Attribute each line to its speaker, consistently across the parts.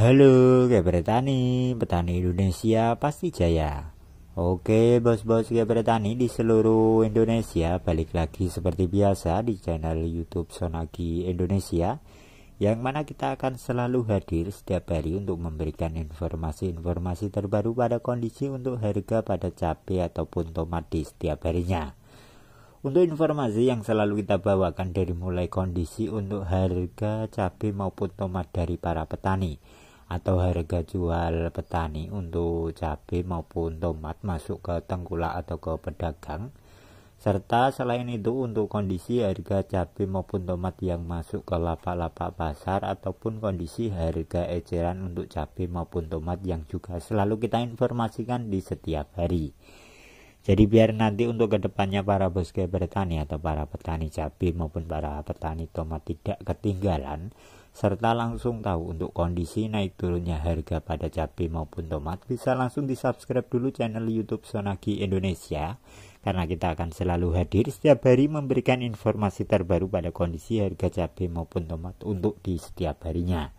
Speaker 1: Halo Gebretani, petani Indonesia pasti jaya. Oke bos-bos Gebretani di seluruh Indonesia balik lagi seperti biasa di channel YouTube Sonagi Indonesia yang mana kita akan selalu hadir setiap hari untuk memberikan informasi-informasi terbaru pada kondisi untuk harga pada cabai ataupun tomat di setiap harinya. Untuk informasi yang selalu kita bawakan dari mulai kondisi untuk harga cabai maupun tomat dari para petani atau harga jual petani untuk cabai maupun tomat masuk ke tengkulak atau ke pedagang serta selain itu untuk kondisi harga cabai maupun tomat yang masuk ke lapak-lapak pasar ataupun kondisi harga eceran untuk cabai maupun tomat yang juga selalu kita informasikan di setiap hari jadi biar nanti untuk kedepannya para bos bertani atau para petani cabai maupun para petani tomat tidak ketinggalan serta langsung tahu untuk kondisi naik turunnya harga pada cabai maupun tomat bisa langsung di subscribe dulu channel youtube Sonagi Indonesia karena kita akan selalu hadir setiap hari memberikan informasi terbaru pada kondisi harga cabai maupun tomat untuk di setiap harinya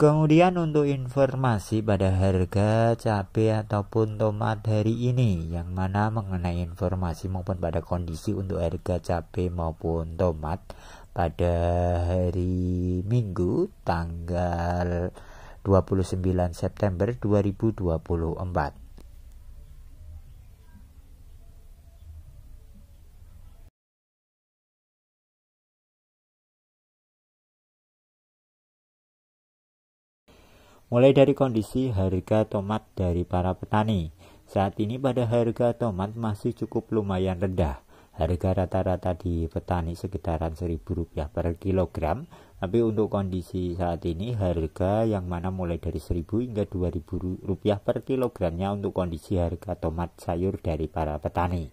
Speaker 1: Kemudian untuk informasi pada harga cabai ataupun tomat hari ini yang mana mengenai informasi maupun pada kondisi untuk harga cabai maupun tomat pada hari Minggu tanggal 29 September 2024. Mulai dari kondisi harga tomat dari para petani. Saat ini pada harga tomat masih cukup lumayan rendah Harga rata-rata di petani sekitaran rp rupiah per kilogram, tapi untuk kondisi saat ini harga yang mana mulai dari 1000 hingga 2000 rupiah per kilogramnya untuk kondisi harga tomat sayur dari para petani.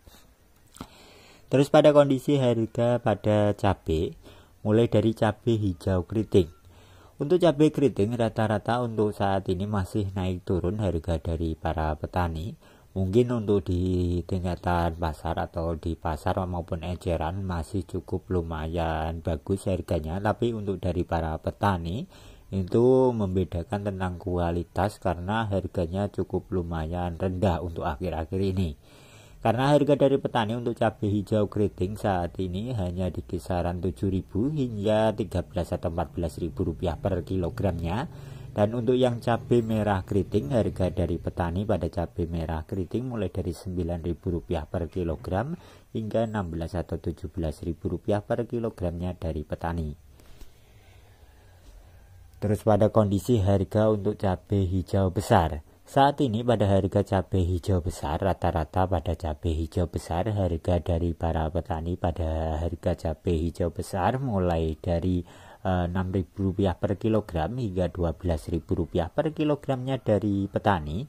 Speaker 1: Terus pada kondisi harga pada cabai, mulai dari cabai hijau keriting. Untuk cabai keriting rata-rata untuk saat ini masih naik turun harga dari para petani Mungkin untuk di tingkatan pasar atau di pasar maupun eceran masih cukup lumayan bagus harganya, tapi untuk dari para petani itu membedakan tentang kualitas karena harganya cukup lumayan rendah untuk akhir-akhir ini. Karena harga dari petani untuk cabai hijau keriting saat ini hanya di kisaran 7.000 hingga 13 atau 14.000 rupiah per kilogramnya dan untuk yang cabai merah keriting, harga dari petani pada cabai merah keriting mulai dari Rp9.000 per kilogram hingga rp 16000 atau Rp17.000 per kilogramnya dari petani. Terus pada kondisi harga untuk cabai hijau besar. Saat ini pada harga cabai hijau besar, rata-rata pada cabai hijau besar, harga dari para petani pada harga cabai hijau besar mulai dari Eh, Rp6.000 per kilogram hingga Rp12.000 per kilogramnya dari petani.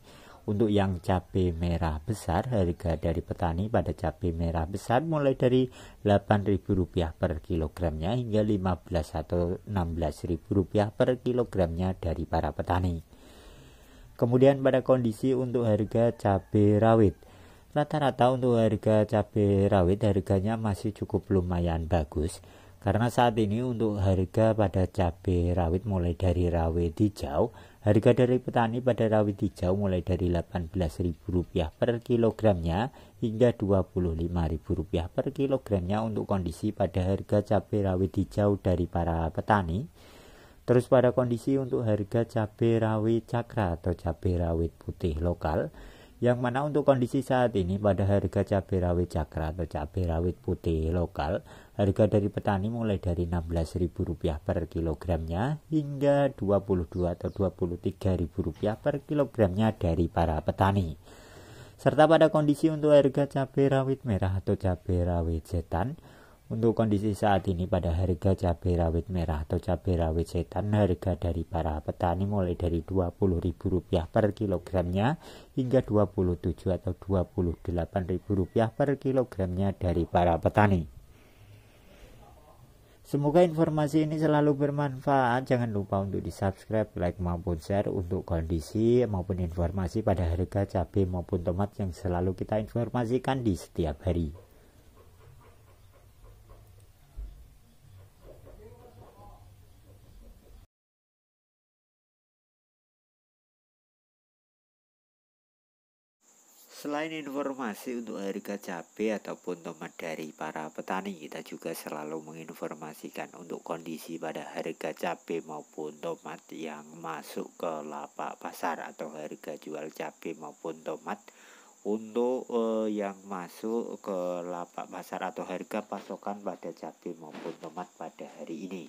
Speaker 1: Untuk yang cabai merah besar, harga dari petani pada cabai merah besar mulai dari Rp8.000 per kilogramnya hingga 15 atau Rp16.000 per kilogramnya dari para petani. Kemudian pada kondisi untuk harga cabai rawit. Rata-rata untuk harga cabai rawit harganya masih cukup lumayan bagus karena saat ini untuk harga pada cabai rawit mulai dari rawit hijau, harga dari petani pada rawit hijau mulai dari Rp18.000 per kilogramnya hingga Rp25.000 per kilogramnya untuk kondisi pada harga cabai rawit hijau dari para petani. Terus pada kondisi untuk harga cabai rawit cakra atau cabai rawit putih lokal yang mana untuk kondisi saat ini pada harga cabai rawit cakra atau cabai rawit putih lokal harga dari petani mulai dari Rp16.000 per kilogramnya hingga rp 22000 atau Rp23.000 per kilogramnya dari para petani serta pada kondisi untuk harga cabai rawit merah atau cabai rawit setan untuk kondisi saat ini pada harga cabai rawit merah atau cabai rawit setan harga dari para petani mulai dari Rp20.000 per kilogramnya hingga rp 27000 atau Rp28.000 per kilogramnya dari para petani. Semoga informasi ini selalu bermanfaat. Jangan lupa untuk di subscribe, like maupun share untuk kondisi maupun informasi pada harga cabai maupun tomat yang selalu kita informasikan di setiap hari. Selain informasi untuk harga cabai ataupun tomat dari para petani, kita juga selalu menginformasikan untuk kondisi pada harga cabai maupun tomat yang masuk ke lapak pasar atau harga jual cabai maupun tomat untuk eh, yang masuk ke lapak pasar atau harga pasokan pada cabai maupun tomat pada hari ini.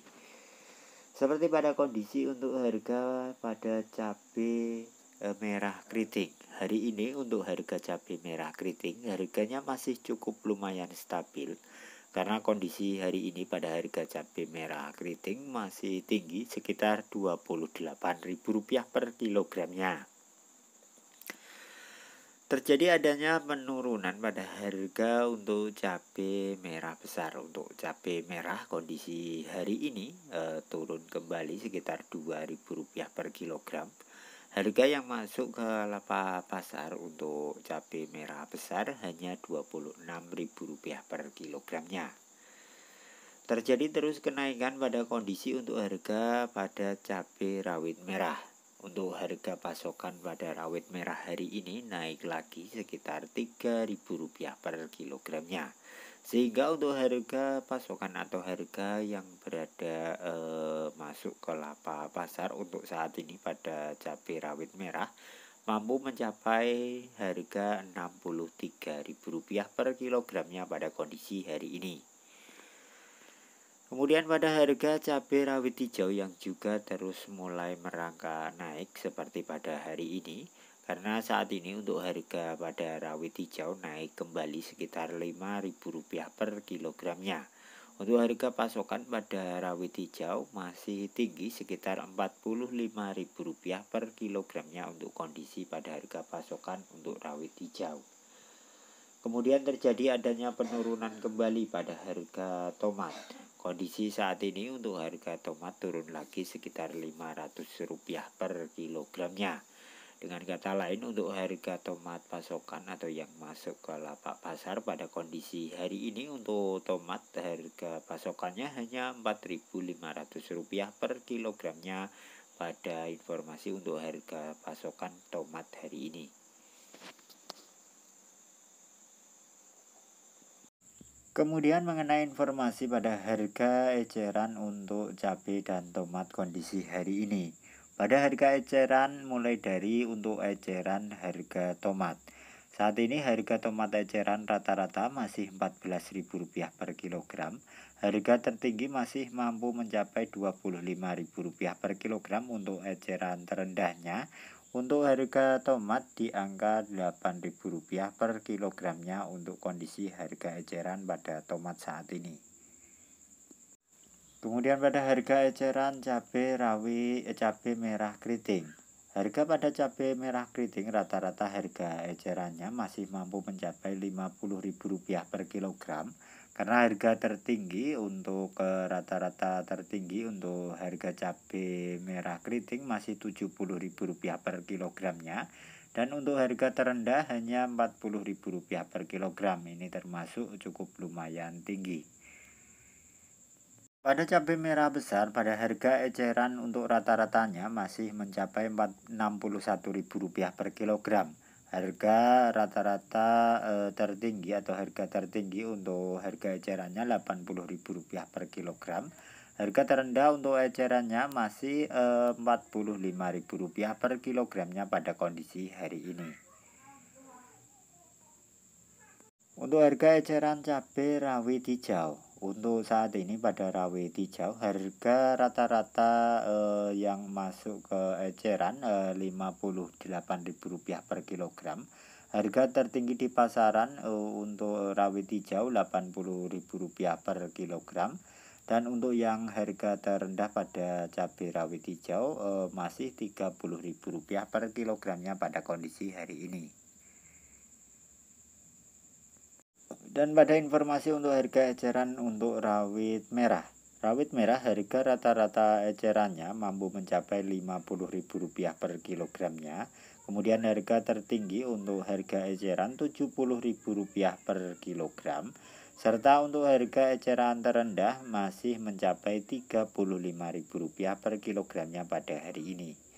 Speaker 1: Seperti pada kondisi untuk harga pada cabai E, merah keriting. Hari ini untuk harga cabai merah keriting harganya masih cukup lumayan stabil karena kondisi hari ini pada harga cabai merah keriting masih tinggi sekitar Rp28.000 per kilogramnya. Terjadi adanya penurunan pada harga untuk cabai merah besar. Untuk cabai merah kondisi hari ini e, turun kembali sekitar Rp2.000 per kilogram Harga yang masuk ke lapak pasar untuk cabai merah besar hanya Rp26.000 per kilogramnya. Terjadi terus kenaikan pada kondisi untuk harga pada cabai rawit merah. Untuk harga pasokan pada rawit merah hari ini naik lagi sekitar Rp3.000 per kilogramnya sehingga untuk harga pasokan atau harga yang berada e, masuk ke lapa pasar untuk saat ini pada cabai rawit merah mampu mencapai harga Rp63.000 per kilogramnya pada kondisi hari ini. Kemudian pada harga cabai rawit hijau yang juga terus mulai merangkak naik seperti pada hari ini, karena saat ini untuk harga pada rawit hijau naik kembali sekitar Rp5.000 per kilogramnya. Untuk harga pasokan pada rawit hijau masih tinggi sekitar Rp45.000 per kilogramnya untuk kondisi pada harga pasokan untuk rawit hijau. Kemudian terjadi adanya penurunan kembali pada harga tomat. Kondisi saat ini untuk harga tomat turun lagi sekitar Rp500 per kilogramnya. Dengan kata lain, untuk harga tomat pasokan atau yang masuk ke lapak pasar pada kondisi hari ini untuk tomat harga pasokannya hanya Rp4.500 per kilogramnya pada informasi untuk harga pasokan tomat hari ini. Kemudian mengenai informasi pada harga eceran untuk cabai dan tomat kondisi hari ini. Pada harga eceran mulai dari untuk eceran harga tomat. Saat ini harga tomat eceran rata-rata masih Rp14.000 per kilogram. Harga tertinggi masih mampu mencapai Rp25.000 per kilogram untuk eceran terendahnya. Untuk harga tomat di angka Rp8.000 per kilogramnya untuk kondisi harga eceran pada tomat saat ini. Kemudian pada harga eceran cabai rawi eh, cabai merah keriting. Harga pada cabai merah keriting rata-rata harga ecerannya masih mampu mencapai Rp50.000 per kilogram karena harga tertinggi untuk eh, rata-rata eh, tertinggi untuk harga cabai merah keriting masih Rp70.000 per kilogramnya dan untuk harga terendah hanya Rp40.000 per kilogram. Ini termasuk cukup lumayan tinggi. Pada cabai merah besar pada harga eceran untuk rata-ratanya masih mencapai Rp61.000 per kilogram. Harga rata-rata e, tertinggi atau harga tertinggi untuk harga ecerannya Rp80.000 per kilogram. Harga terendah untuk ecerannya masih eh, Rp45.000 per kilogramnya pada kondisi hari ini. Untuk harga eceran cabai rawit hijau untuk saat ini pada rawit hijau harga rata-rata eh, yang masuk ke eceran eh, Rp58.000 per kilogram. Harga tertinggi di pasaran eh, untuk rawit hijau Rp80.000 per kilogram. Dan untuk yang harga terendah pada cabai rawit hijau eh, masih Rp30.000 per kilogramnya pada kondisi hari ini. Dan pada informasi untuk harga eceran untuk rawit merah. Rawit merah harga rata-rata ecerannya mampu mencapai Rp50.000 per kilogramnya. Kemudian harga tertinggi untuk harga eceran Rp70.000 per kilogram. Serta untuk harga eceran terendah masih mencapai Rp35.000 per kilogramnya pada hari ini.